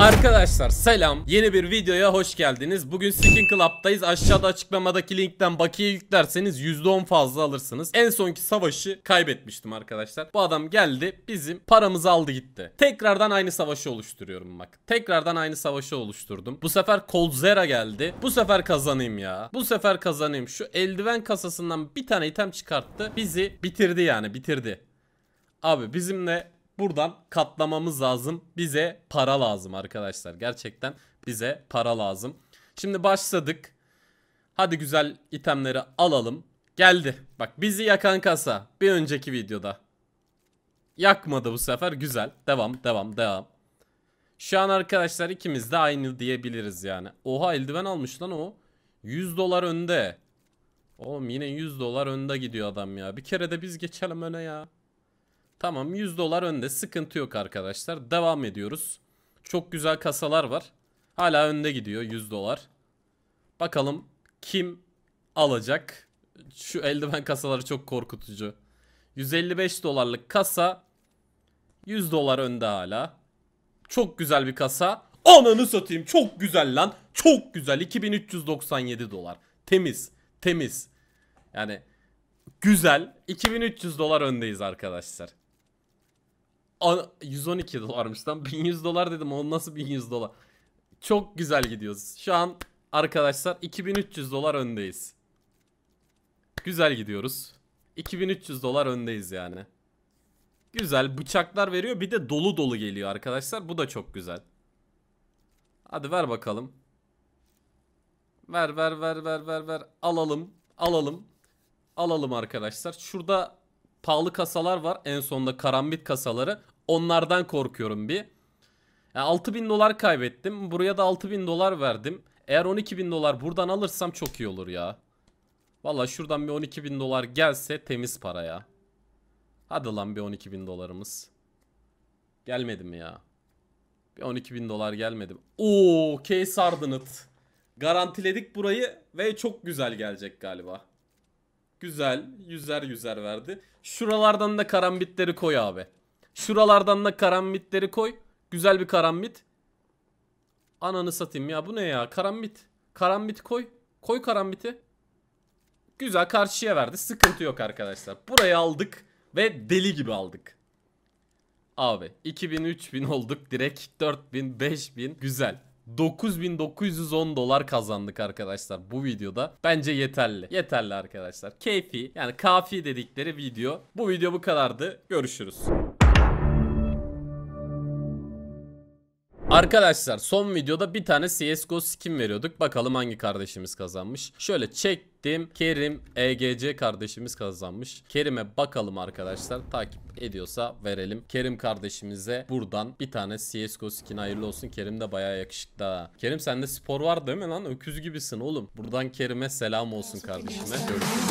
Arkadaşlar selam yeni bir videoya hoş geldiniz Bugün Skin Club'dayız aşağıda açıklamadaki linkten bakiye yüklerseniz %10 fazla alırsınız En sonki savaşı kaybetmiştim arkadaşlar Bu adam geldi bizim paramızı aldı gitti Tekrardan aynı savaşı oluşturuyorum bak Tekrardan aynı savaşı oluşturdum Bu sefer Coldzera geldi Bu sefer kazanayım ya Bu sefer kazanayım şu eldiven kasasından bir tane item çıkarttı Bizi bitirdi yani bitirdi Abi bizimle Buradan katlamamız lazım. Bize para lazım arkadaşlar. Gerçekten bize para lazım. Şimdi başladık. Hadi güzel itemleri alalım. Geldi. Bak bizi yakan kasa. Bir önceki videoda. Yakmadı bu sefer. Güzel. Devam devam devam. Şu an arkadaşlar ikimiz de aynı diyebiliriz yani. Oha eldiven almış lan o. 100 dolar önde. Oğlum yine 100 dolar önde gidiyor adam ya. Bir kere de biz geçelim öne ya. Tamam 100 dolar önde sıkıntı yok arkadaşlar. Devam ediyoruz. Çok güzel kasalar var. Hala önde gidiyor 100 dolar. Bakalım kim alacak? Şu eldiven kasaları çok korkutucu. 155 dolarlık kasa 100 dolar önde hala. Çok güzel bir kasa. Ananı satayım çok güzel lan. Çok güzel 2397 dolar. Temiz temiz. Yani güzel 2300 dolar öndeyiz arkadaşlar. 112 dolarmış lan. 1100 dolar dedim. O nasıl 1100 dolar? Çok güzel gidiyoruz. Şu an arkadaşlar 2300 dolar öndeyiz. Güzel gidiyoruz. 2300 dolar öndeyiz yani. Güzel bıçaklar veriyor. Bir de dolu dolu geliyor arkadaşlar. Bu da çok güzel. Hadi ver bakalım. Ver ver ver ver ver ver. Alalım. Alalım. Alalım arkadaşlar. Şurada pahalı kasalar var. En sonunda karambit kasaları. Onlardan korkuyorum bir. Yani 6000 dolar kaybettim. Buraya da 6000 dolar verdim. Eğer 12000 dolar buradan alırsam çok iyi olur ya. Valla şuradan bir 12000 dolar gelse temiz para ya. Hadi lan bir 12000 dolarımız. Gelmedi mi ya? Bir 12000 dolar gelmedi. Oo, case hardened. Garantiledik burayı ve çok güzel gelecek galiba. Güzel. Yüzer yüzer verdi. Şuralardan da karambitleri koy abi. Şuralardan da karambitleri koy. Güzel bir karambit. Ananı satayım ya. Bu ne ya? Karambit. Karambit koy. Koy karambiti. Güzel karşıya verdi. Sıkıntı yok arkadaşlar. Burayı aldık ve deli gibi aldık. Abi 2000-3000 olduk direkt 4000-5000 güzel. 9910 dolar kazandık arkadaşlar bu videoda. Bence yeterli. Yeterli arkadaşlar. Keyfi yani kafi dedikleri video. Bu video bu kadardı. Görüşürüz. Arkadaşlar son videoda bir tane CSGO skin veriyorduk. Bakalım hangi kardeşimiz kazanmış. Şöyle çektim. Kerim EGC kardeşimiz kazanmış. Kerim'e bakalım arkadaşlar. Takip ediyorsa verelim. Kerim kardeşimize buradan bir tane CSGO skin hayırlı olsun. Kerim de baya yakışıklı ha. Kerim sende spor var değil mi lan? Öküz gibisin oğlum. Buradan Kerim'e selam olsun kardeşime. Görüşürüz.